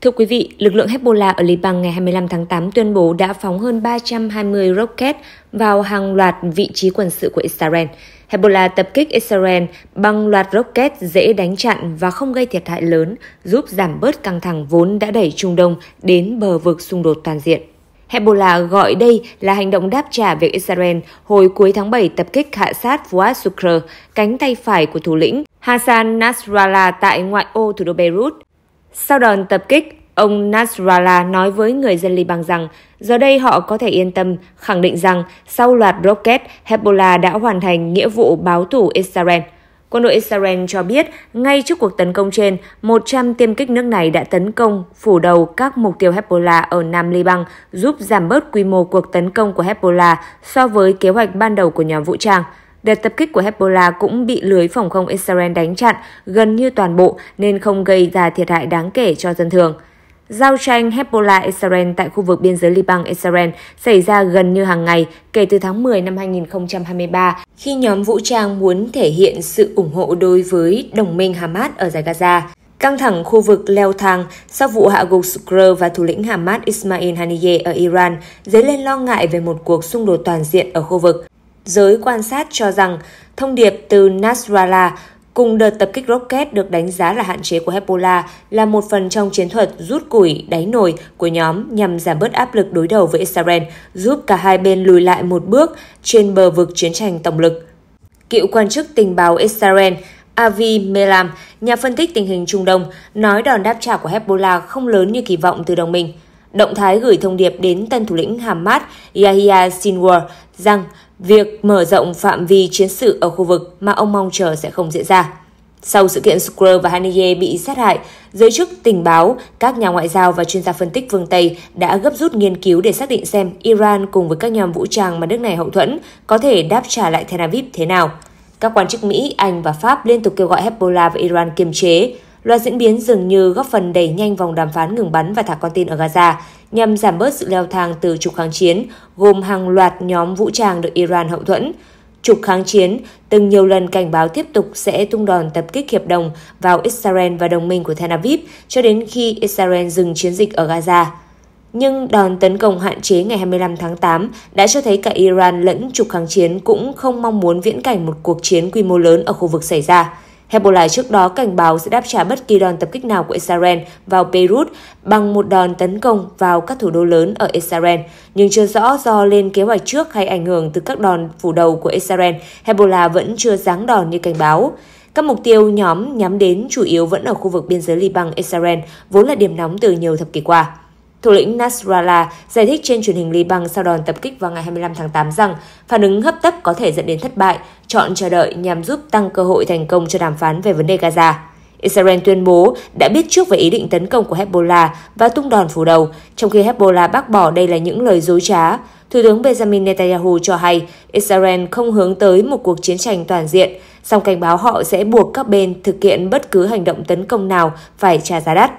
Thưa quý vị, lực lượng Hezbollah ở Liban ngày 25 tháng 8 tuyên bố đã phóng hơn 320 rocket vào hàng loạt vị trí quân sự của Israel. Hezbollah tập kích Israel bằng loạt rocket dễ đánh chặn và không gây thiệt hại lớn, giúp giảm bớt căng thẳng vốn đã đẩy Trung Đông đến bờ vực xung đột toàn diện. Hezbollah gọi đây là hành động đáp trả việc Israel hồi cuối tháng 7 tập kích hạ sát Fuad Shukr, cánh tay phải của thủ lĩnh Hassan Nasrallah tại ngoại ô thủ đô Beirut. Sau đòn tập kích, ông Nasrallah nói với người dân Liban rằng giờ đây họ có thể yên tâm khẳng định rằng sau loạt rocket, Hezbollah đã hoàn thành nghĩa vụ báo thủ Israel. Quân đội Israel cho biết, ngay trước cuộc tấn công trên, 100 tiêm kích nước này đã tấn công phủ đầu các mục tiêu Hezbollah ở Nam Liban, giúp giảm bớt quy mô cuộc tấn công của Hezbollah so với kế hoạch ban đầu của nhóm vũ trang. Đợt tập kích của Hezbollah cũng bị lưới phòng không Israel đánh chặn gần như toàn bộ nên không gây ra thiệt hại đáng kể cho dân thường. Giao tranh Hezbollah Israel tại khu vực biên giới Liban Israel xảy ra gần như hàng ngày kể từ tháng 10 năm 2023 khi nhóm vũ trang muốn thể hiện sự ủng hộ đối với đồng minh Hamas ở giải Gaza. Căng thẳng khu vực leo thang sau vụ hạ gục Shukr và thủ lĩnh Hamas Ismail Haniyeh ở Iran dấy lên lo ngại về một cuộc xung đột toàn diện ở khu vực. Giới quan sát cho rằng thông điệp từ Nasrallah cùng đợt tập kích rocket được đánh giá là hạn chế của Hezbollah là một phần trong chiến thuật rút củi đáy nồi của nhóm nhằm giảm bớt áp lực đối đầu với Israel, giúp cả hai bên lùi lại một bước trên bờ vực chiến tranh tổng lực. Cựu quan chức tình báo Israel Avi Melam, nhà phân tích tình hình Trung Đông, nói đòn đáp trả của Hezbollah không lớn như kỳ vọng từ đồng minh. Động thái gửi thông điệp đến tân thủ lĩnh Hamas Yahya Sinwar rằng việc mở rộng phạm vi chiến sự ở khu vực mà ông mong chờ sẽ không diễn ra. Sau sự kiện Scrooge và Haneye bị sát hại, giới chức tình báo, các nhà ngoại giao và chuyên gia phân tích phương Tây đã gấp rút nghiên cứu để xác định xem Iran cùng với các nhóm vũ trang mà nước này hậu thuẫn có thể đáp trả lại Tel Aviv thế nào. Các quan chức Mỹ, Anh và Pháp liên tục kêu gọi Hezbollah và Iran kiềm chế. Loạt diễn biến dường như góp phần đẩy nhanh vòng đàm phán ngừng bắn và thả con tin ở Gaza, nhằm giảm bớt sự leo thang từ trục kháng chiến, gồm hàng loạt nhóm vũ trang được Iran hậu thuẫn. Trục kháng chiến từng nhiều lần cảnh báo tiếp tục sẽ tung đòn tập kích hiệp đồng vào Israel và đồng minh của Tel Aviv cho đến khi Israel dừng chiến dịch ở Gaza. Nhưng đòn tấn công hạn chế ngày 25 tháng 8 đã cho thấy cả Iran lẫn trục kháng chiến cũng không mong muốn viễn cảnh một cuộc chiến quy mô lớn ở khu vực xảy ra. Hezbollah trước đó cảnh báo sẽ đáp trả bất kỳ đòn tập kích nào của Israel vào Beirut bằng một đòn tấn công vào các thủ đô lớn ở Israel, nhưng chưa rõ do lên kế hoạch trước hay ảnh hưởng từ các đòn phủ đầu của Israel, Hezbollah vẫn chưa giáng đòn như cảnh báo. Các mục tiêu nhóm nhắm đến chủ yếu vẫn ở khu vực biên giới Liban-Israel, vốn là điểm nóng từ nhiều thập kỷ qua. Thủ lĩnh Nasrallah giải thích trên truyền hình Liban sau đòn tập kích vào ngày 25 tháng 8 rằng phản ứng hấp tấp có thể dẫn đến thất bại, chọn chờ đợi nhằm giúp tăng cơ hội thành công cho đàm phán về vấn đề Gaza. Israel tuyên bố đã biết trước về ý định tấn công của Hezbollah và tung đòn phủ đầu, trong khi Hezbollah bác bỏ đây là những lời dối trá. Thủ tướng Benjamin Netanyahu cho hay Israel không hướng tới một cuộc chiến tranh toàn diện, song cảnh báo họ sẽ buộc các bên thực hiện bất cứ hành động tấn công nào phải trả giá đắt.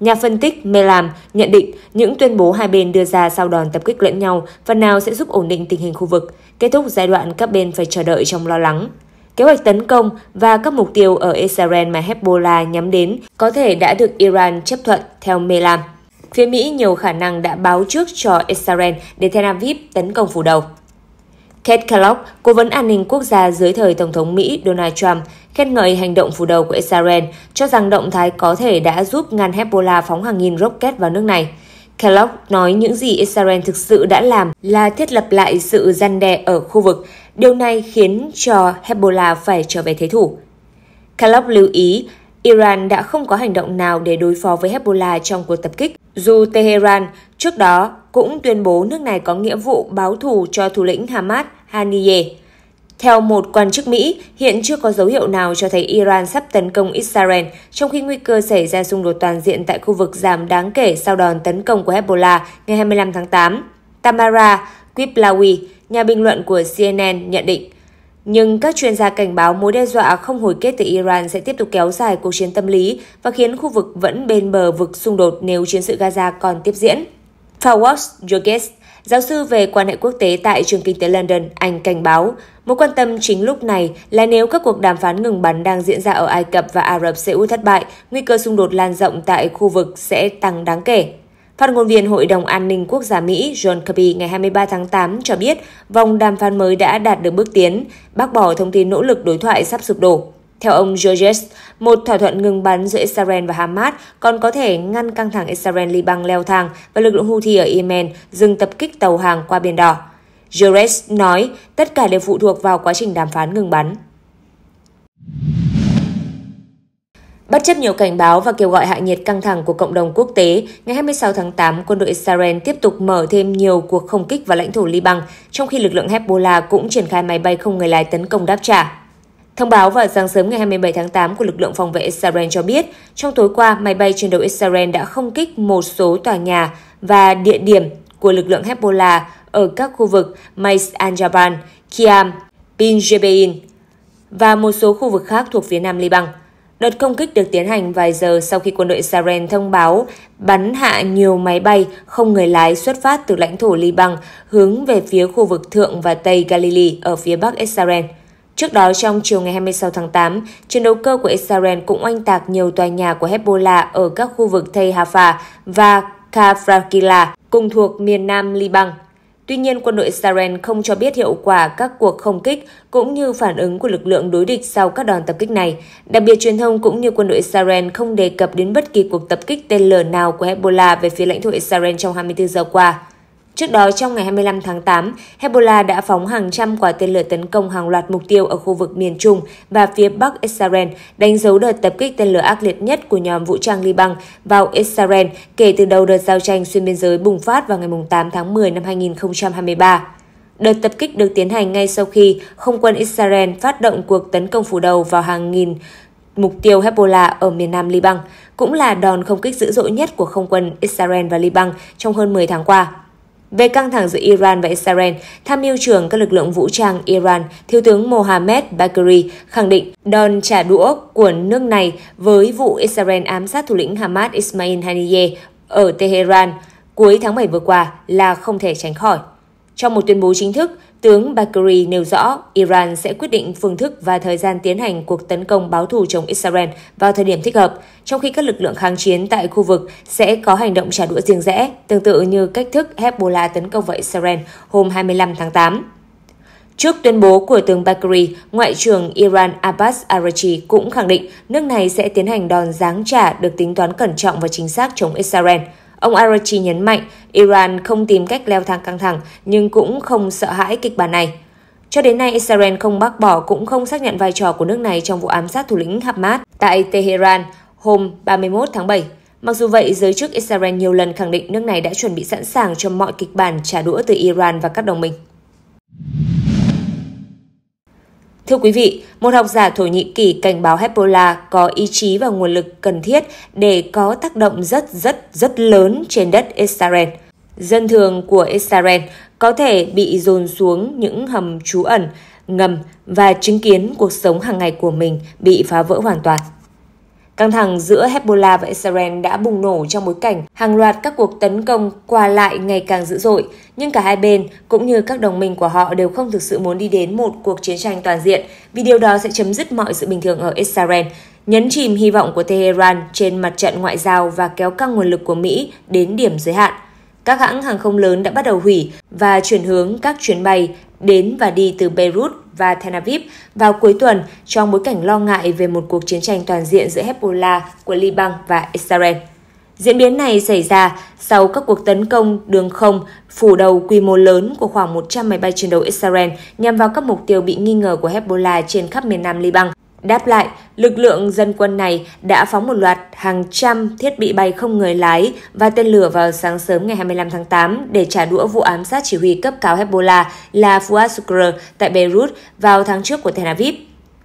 Nhà phân tích Melam nhận định những tuyên bố hai bên đưa ra sau đòn tập kích lẫn nhau phần nào sẽ giúp ổn định tình hình khu vực, kết thúc giai đoạn các bên phải chờ đợi trong lo lắng. Kế hoạch tấn công và các mục tiêu ở Israel mà Hezbollah nhắm đến có thể đã được Iran chấp thuận theo Melam. Phía Mỹ nhiều khả năng đã báo trước cho Israel để Tel Aviv tấn công phủ đầu. Kate Kellogg, cố vấn an ninh quốc gia dưới thời Tổng thống Mỹ Donald Trump, khen ngợi hành động phủ đầu của Israel, cho rằng động thái có thể đã giúp ngăn Hezbollah phóng hàng nghìn rocket vào nước này. Kellogg nói những gì Israel thực sự đã làm là thiết lập lại sự gian đe ở khu vực. Điều này khiến cho Hezbollah phải trở về thế thủ. Kellogg lưu ý, Iran đã không có hành động nào để đối phó với Hezbollah trong cuộc tập kích, dù Tehran trước đó cũng tuyên bố nước này có nghĩa vụ báo thù cho thủ lĩnh Hamas Haniyeh. Theo một quan chức Mỹ, hiện chưa có dấu hiệu nào cho thấy Iran sắp tấn công Israel, trong khi nguy cơ xảy ra xung đột toàn diện tại khu vực giảm đáng kể sau đòn tấn công của Hezbollah ngày 25 tháng 8. Tamara Quiplawi, nhà bình luận của CNN, nhận định, nhưng các chuyên gia cảnh báo mối đe dọa không hồi kết từ Iran sẽ tiếp tục kéo dài cuộc chiến tâm lý và khiến khu vực vẫn bên bờ vực xung đột nếu chiến sự Gaza còn tiếp diễn. Fawaz Yogesh, Giáo sư về quan hệ quốc tế tại trường kinh tế London, Anh cảnh báo, mối quan tâm chính lúc này là nếu các cuộc đàm phán ngừng bắn đang diễn ra ở Ai Cập và Ả Rập xê út thất bại, nguy cơ xung đột lan rộng tại khu vực sẽ tăng đáng kể. Phát ngôn viên Hội đồng An ninh Quốc gia Mỹ John Kirby ngày 23 tháng 8 cho biết vòng đàm phán mới đã đạt được bước tiến, bác bỏ thông tin nỗ lực đối thoại sắp sụp đổ. Theo ông Georges, một thỏa thuận ngừng bắn giữa Israel và Hamas còn có thể ngăn căng thẳng Israel-Liban leo thang và lực lượng Houthi ở Yemen dừng tập kích tàu hàng qua Biển Đỏ. Georges nói tất cả đều phụ thuộc vào quá trình đàm phán ngừng bắn. Bất chấp nhiều cảnh báo và kêu gọi hạ nhiệt căng thẳng của cộng đồng quốc tế, ngày 26 tháng 8, quân đội Israel tiếp tục mở thêm nhiều cuộc không kích vào lãnh thổ Liban, trong khi lực lượng Hezbollah cũng triển khai máy bay không người lái tấn công đáp trả. Thông báo vào sáng sớm ngày 27 tháng 8 của lực lượng phòng vệ Israel cho biết, trong tối qua, máy bay chiến đấu Israel đã không kích một số tòa nhà và địa điểm của lực lượng Hezbollah ở các khu vực Mais al Kiam, Bin Jebein và một số khu vực khác thuộc phía nam Liban. Đợt công kích được tiến hành vài giờ sau khi quân đội Israel thông báo bắn hạ nhiều máy bay không người lái xuất phát từ lãnh thổ Liban hướng về phía khu vực thượng và tây Galilee ở phía bắc Israel. Trước đó trong chiều ngày 26 tháng 8, chiến đấu cơ của Israel cũng oanh tạc nhiều tòa nhà của Hezbollah ở các khu vực Tây Hafah và Kafrakila, cùng thuộc miền nam Liban. Tuy nhiên, quân đội Israel không cho biết hiệu quả các cuộc không kích cũng như phản ứng của lực lượng đối địch sau các đòn tập kích này. Đặc biệt, truyền thông cũng như quân đội Israel không đề cập đến bất kỳ cuộc tập kích tên lửa nào của Hezbollah về phía lãnh thổ Israel trong 24 giờ qua. Trước đó, trong ngày 25 tháng 8, Hezbollah đã phóng hàng trăm quả tên lửa tấn công hàng loạt mục tiêu ở khu vực miền Trung và phía Bắc Israel, đánh dấu đợt tập kích tên lửa ác liệt nhất của nhóm vũ trang Liban vào Israel kể từ đầu đợt giao tranh xuyên biên giới bùng phát vào ngày 8 tháng 10 năm 2023. Đợt tập kích được tiến hành ngay sau khi không quân Israel phát động cuộc tấn công phủ đầu vào hàng nghìn mục tiêu Hezbollah ở miền nam Liban, cũng là đòn không kích dữ dội nhất của không quân Israel và Liban trong hơn 10 tháng qua. Về căng thẳng giữa Iran và Israel, tham mưu trưởng các lực lượng vũ trang Iran, Thiếu tướng Mohamed Bakri khẳng định đòn trả đũa của nước này với vụ Israel ám sát thủ lĩnh Hamas Ismail Haniyeh ở Tehran cuối tháng 7 vừa qua là không thể tránh khỏi. Trong một tuyên bố chính thức, tướng Bakri nêu rõ Iran sẽ quyết định phương thức và thời gian tiến hành cuộc tấn công báo thù chống Israel vào thời điểm thích hợp, trong khi các lực lượng kháng chiến tại khu vực sẽ có hành động trả đũa riêng rẽ, tương tự như cách thức Hezbollah tấn công vào Israel hôm 25 tháng 8. Trước tuyên bố của tướng Bakri, Ngoại trưởng Iran Abbas Arachi cũng khẳng định nước này sẽ tiến hành đòn giáng trả được tính toán cẩn trọng và chính xác chống Israel. Ông Arachi nhấn mạnh Iran không tìm cách leo thang căng thẳng nhưng cũng không sợ hãi kịch bản này. Cho đến nay, Israel không bác bỏ cũng không xác nhận vai trò của nước này trong vụ ám sát thủ lĩnh Hamas tại Tehran hôm 31 tháng 7. Mặc dù vậy, giới chức Israel nhiều lần khẳng định nước này đã chuẩn bị sẵn sàng cho mọi kịch bản trả đũa từ Iran và các đồng minh. Thưa quý vị, một học giả Thổ Nhĩ Kỳ cảnh báo Hezbollah có ý chí và nguồn lực cần thiết để có tác động rất rất rất lớn trên đất Israel. Dân thường của Israel có thể bị dồn xuống những hầm trú ẩn, ngầm và chứng kiến cuộc sống hàng ngày của mình bị phá vỡ hoàn toàn. Căng thẳng giữa Hezbollah và Israel đã bùng nổ trong bối cảnh hàng loạt các cuộc tấn công qua lại ngày càng dữ dội, nhưng cả hai bên cũng như các đồng minh của họ đều không thực sự muốn đi đến một cuộc chiến tranh toàn diện, vì điều đó sẽ chấm dứt mọi sự bình thường ở Israel, nhấn chìm hy vọng của Tehran trên mặt trận ngoại giao và kéo căng nguồn lực của Mỹ đến điểm giới hạn. Các hãng hàng không lớn đã bắt đầu hủy và chuyển hướng các chuyến bay đến và đi từ Beirut và Tel Aviv vào cuối tuần trong bối cảnh lo ngại về một cuộc chiến tranh toàn diện giữa Hezbollah của Liban và Israel. Diễn biến này xảy ra sau các cuộc tấn công đường không phủ đầu quy mô lớn của khoảng 100 máy bay chiến đấu Israel nhằm vào các mục tiêu bị nghi ngờ của Hezbollah trên khắp miền nam Liban. Đáp lại, lực lượng dân quân này đã phóng một loạt hàng trăm thiết bị bay không người lái và tên lửa vào sáng sớm ngày 25 tháng 8 để trả đũa vụ ám sát chỉ huy cấp cao Hezbollah là Fuad Sukr tại Beirut vào tháng trước của Tel Aviv.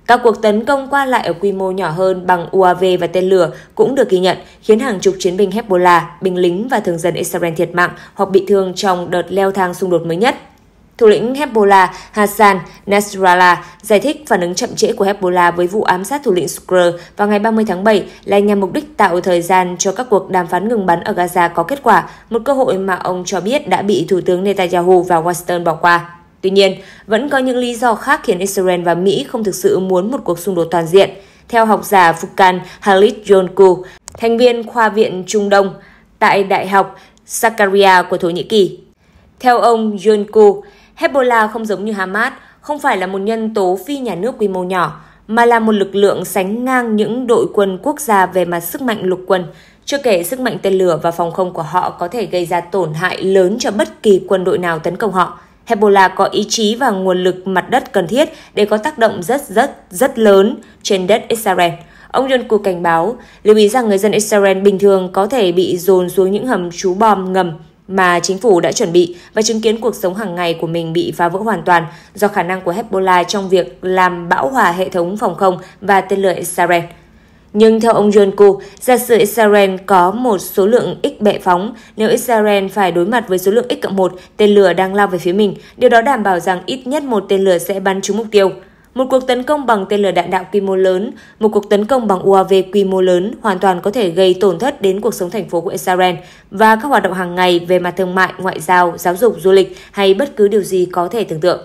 Các cuộc tấn công qua lại ở quy mô nhỏ hơn bằng UAV và tên lửa cũng được ghi nhận, khiến hàng chục chiến binh Hezbollah, binh lính và thường dân Israel thiệt mạng hoặc bị thương trong đợt leo thang xung đột mới nhất. Thủ lĩnh Hezbollah Hassan Nasrallah giải thích phản ứng chậm trễ của Hezbollah với vụ ám sát thủ lĩnh Shukr vào ngày 30 tháng 7 là nhằm mục đích tạo thời gian cho các cuộc đàm phán ngừng bắn ở Gaza có kết quả, một cơ hội mà ông cho biết đã bị Thủ tướng Netanyahu và Washington bỏ qua. Tuy nhiên, vẫn có những lý do khác khiến Israel và Mỹ không thực sự muốn một cuộc xung đột toàn diện. Theo học giả Fukan Halit Yonku, thành viên khoa viện Trung Đông tại Đại học Sakarya của Thổ Nhĩ Kỳ. Theo ông Yonku, Hezbollah không giống như Hamas, không phải là một nhân tố phi nhà nước quy mô nhỏ, mà là một lực lượng sánh ngang những đội quân quốc gia về mặt sức mạnh lục quân. Chưa kể sức mạnh tên lửa và phòng không của họ có thể gây ra tổn hại lớn cho bất kỳ quân đội nào tấn công họ. Hezbollah có ý chí và nguồn lực mặt đất cần thiết để có tác động rất rất rất lớn trên đất Israel. Ông Yonku cảnh báo, lưu ý rằng người dân Israel bình thường có thể bị dồn xuống những hầm trú bom ngầm mà chính phủ đã chuẩn bị và chứng kiến cuộc sống hàng ngày của mình bị phá vỡ hoàn toàn do khả năng của Hezbollah trong việc làm bão hòa hệ thống phòng không và tên lửa Israel. Nhưng theo ông Yonku, giả sử Israel có một số lượng ít bệ phóng, nếu Israel phải đối mặt với số lượng x cộng 1 tên lửa đang lao về phía mình, điều đó đảm bảo rằng ít nhất một tên lửa sẽ bắn trúng mục tiêu. Một cuộc tấn công bằng tên lửa đạn đạo quy mô lớn, một cuộc tấn công bằng UAV quy mô lớn hoàn toàn có thể gây tổn thất đến cuộc sống thành phố của Israel và các hoạt động hàng ngày về mặt thương mại, ngoại giao, giáo dục, du lịch hay bất cứ điều gì có thể tưởng tượng.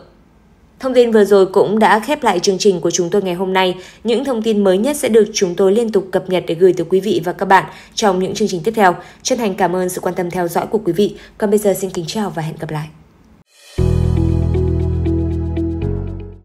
Thông tin vừa rồi cũng đã khép lại chương trình của chúng tôi ngày hôm nay. Những thông tin mới nhất sẽ được chúng tôi liên tục cập nhật để gửi tới quý vị và các bạn trong những chương trình tiếp theo. Chân thành cảm ơn sự quan tâm theo dõi của quý vị. Còn bây giờ xin kính chào và hẹn gặp lại.